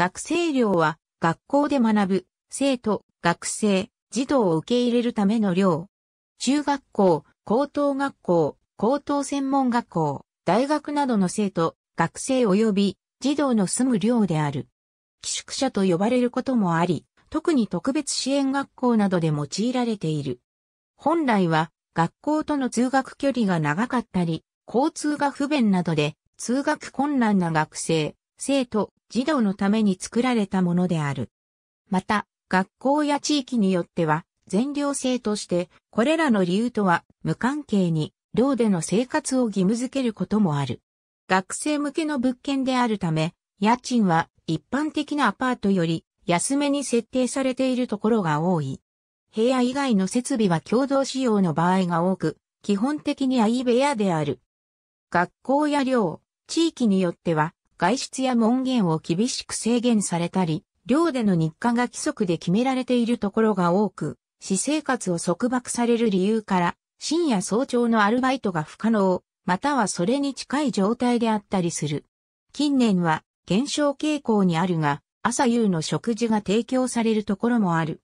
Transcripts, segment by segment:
学生寮は学校で学ぶ、生徒、学生、児童を受け入れるための寮。中学校、高等学校、高等専門学校、大学などの生徒、学生及び児童の住む寮である。寄宿舎と呼ばれることもあり、特に特別支援学校などで用いられている。本来は学校との通学距離が長かったり、交通が不便などで通学困難な学生、生徒、児童のために作られたものである。また、学校や地域によっては、全寮制として、これらの理由とは無関係に、寮での生活を義務づけることもある。学生向けの物件であるため、家賃は一般的なアパートより安めに設定されているところが多い。部屋以外の設備は共同使用の場合が多く、基本的に相部屋である。学校や寮、地域によっては外出や門限を厳しく制限されたり、寮での日課が規則で決められているところが多く、私生活を束縛される理由から、深夜早朝のアルバイトが不可能、またはそれに近い状態であったりする。近年は減少傾向にあるが、朝夕の食事が提供されるところもある。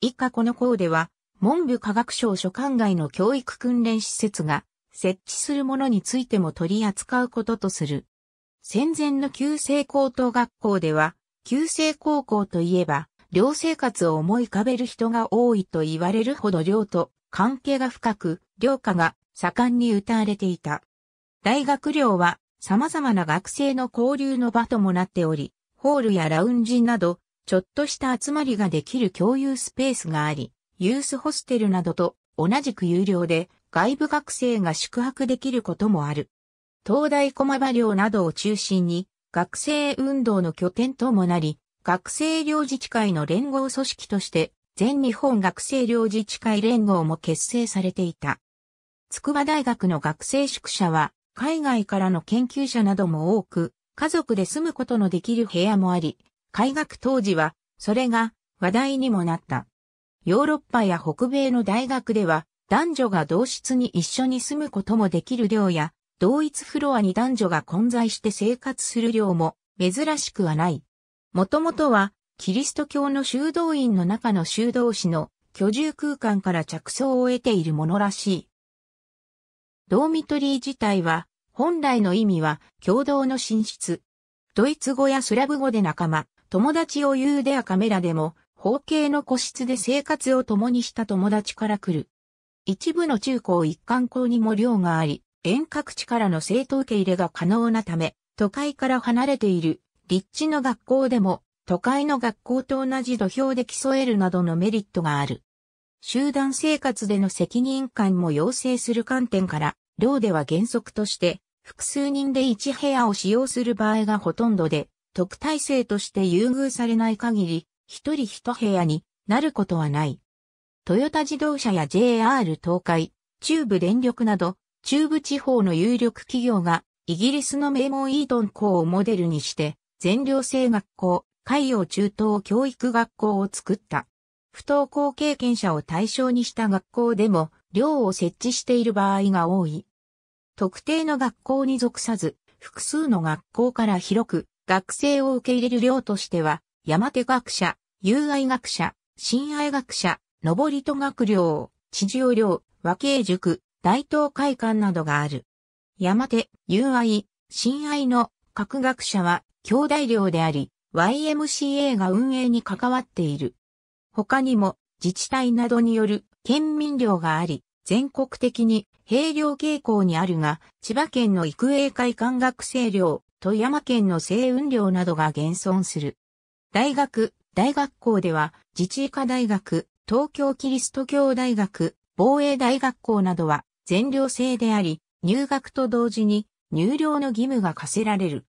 以下この項では、文部科学省所管外の教育訓練施設が設置するものについても取り扱うこととする。戦前の旧制高等学校では、旧制高校といえば、寮生活を思い浮かべる人が多いと言われるほど寮と関係が深く、寮歌が盛んに歌われていた。大学寮は様々な学生の交流の場ともなっており、ホールやラウンジなど、ちょっとした集まりができる共有スペースがあり、ユースホステルなどと同じく有料で外部学生が宿泊できることもある。東大駒場寮などを中心に、学生運動の拠点ともなり、学生寮自治会の連合組織として、全日本学生寮自治会連合も結成されていた。筑波大学の学生宿舎は、海外からの研究者なども多く、家族で住むことのできる部屋もあり、開学当時は、それが話題にもなった。ヨーロッパや北米の大学では、男女が同室に一緒に住むこともできる寮や、同一フロアに男女が混在して生活する量も珍しくはない。もともとは、キリスト教の修道院の中の修道士の居住空間から着想を得ているものらしい。ドーミトリー自体は、本来の意味は、共同の寝室。ドイツ語やスラブ語で仲間、友達を言うでやカメラでも、方形の個室で生活を共にした友達から来る。一部の中高一貫校にも寮があり、遠隔地からの生徒受け入れが可能なため、都会から離れている立地の学校でも都会の学校と同じ土俵で競えるなどのメリットがある。集団生活での責任感も要請する観点から、寮では原則として複数人で1部屋を使用する場合がほとんどで、特待生として優遇されない限り、一人一部屋になることはない。トヨタ自動車や JR 東海、中部電力など中部地方の有力企業が、イギリスの名門イートン校をモデルにして、全寮制学校、海洋中等教育学校を作った。不登校経験者を対象にした学校でも、寮を設置している場合が多い。特定の学校に属さず、複数の学校から広く、学生を受け入れる寮としては、山手学者、友愛学者、親愛学者、登戸学寮、地上寮、和慶塾、大東会館などがある。山手、友愛、親愛の各学者は兄弟寮であり、YMCA が運営に関わっている。他にも自治体などによる県民寮があり、全国的に併寮傾向にあるが、千葉県の育英会館学生寮、富山県の生雲寮などが現存する。大学、大学校では自治医科大学、東京キリスト教大学、防衛大学校などは全寮制であり、入学と同時に入寮の義務が課せられる。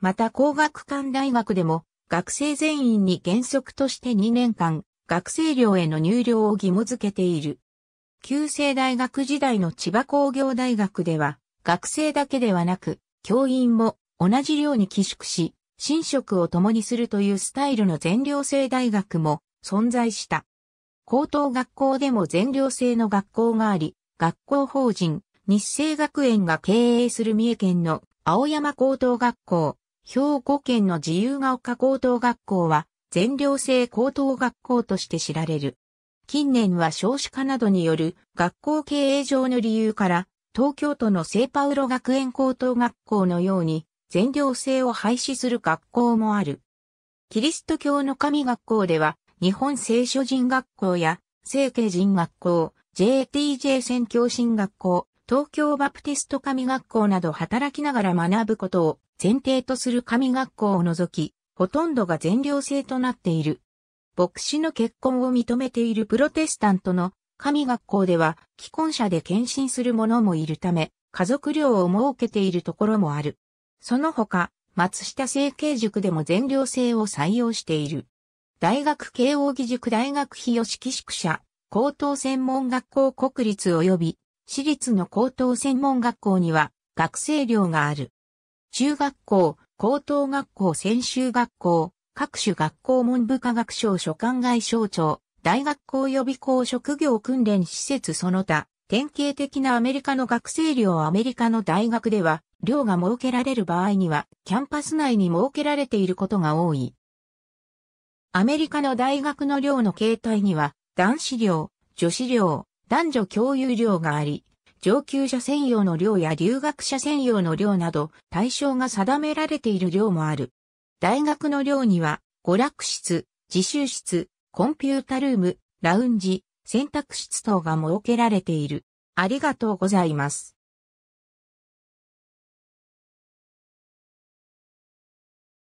また工学館大学でも学生全員に原則として2年間学生寮への入寮を義務付けている。旧制大学時代の千葉工業大学では学生だけではなく教員も同じ寮に寄宿し、寝食を共にするというスタイルの全寮制大学も存在した。高等学校でも全寮制の学校があり、学校法人、日清学園が経営する三重県の青山高等学校、兵庫県の自由が丘高等学校は、全寮制高等学校として知られる。近年は少子化などによる学校経営上の理由から、東京都の聖パウロ学園高等学校のように、全寮制を廃止する学校もある。キリスト教の神学校では、日本聖書人学校や、聖家人学校、JTJ 宣教新学校、東京バプテスト神学校など働きながら学ぶことを前提とする神学校を除き、ほとんどが全寮制となっている。牧師の結婚を認めているプロテスタントの神学校では既婚者で献身する者もいるため、家族寮を設けているところもある。その他、松下整形塾でも全寮制を採用している。大学慶応義塾大学日吉寄宿舎、高等専門学校国立及び私立の高等専門学校には学生寮がある。中学校、高等学校専修学校、各種学校文部科学省所管外省庁、大学校予備校職業訓練施設その他、典型的なアメリカの学生寮アメリカの大学では、寮が設けられる場合には、キャンパス内に設けられていることが多い。アメリカの大学の寮の形態には、男子寮、女子寮、男女共有寮があり、上級者専用の寮や留学者専用の寮など対象が定められている寮もある。大学の寮には、娯楽室、自習室、コンピュータルーム、ラウンジ、選択室等が設けられている。ありがとうございます。